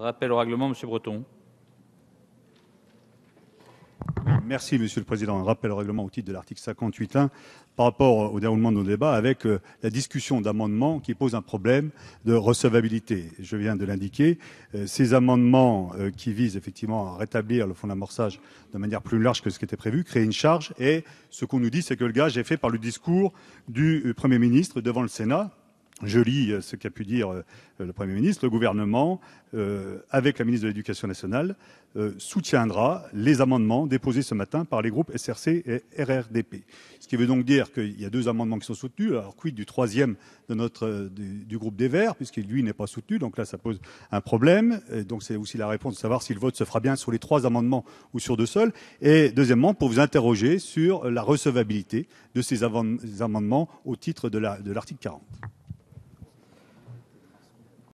Rappel au règlement, Monsieur Breton. Merci, Monsieur le Président. Un rappel au règlement au titre de l'article 58.1 par rapport au déroulement de nos débats avec euh, la discussion d'amendements qui posent un problème de recevabilité. Je viens de l'indiquer. Euh, ces amendements euh, qui visent effectivement à rétablir le fonds d'amorçage de manière plus large que ce qui était prévu, créent une charge et ce qu'on nous dit, c'est que le gage est fait par le discours du Premier ministre devant le Sénat, je lis euh, ce qu'a pu dire euh, le Premier ministre, le Gouvernement, euh, avec la ministre de l'Éducation nationale, soutiendra les amendements déposés ce matin par les groupes SRC et RRDP. Ce qui veut donc dire qu'il y a deux amendements qui sont soutenus. Alors, quid du troisième du, groupe des Verts, puisqu'il, lui, n'est pas soutenu. Donc là, ça pose un problème. Et donc, c'est aussi la réponse de savoir si le vote se fera bien sur les trois amendements ou sur deux seuls. Et deuxièmement, pour vous interroger sur la recevabilité de ces amendements au titre de l'article 40.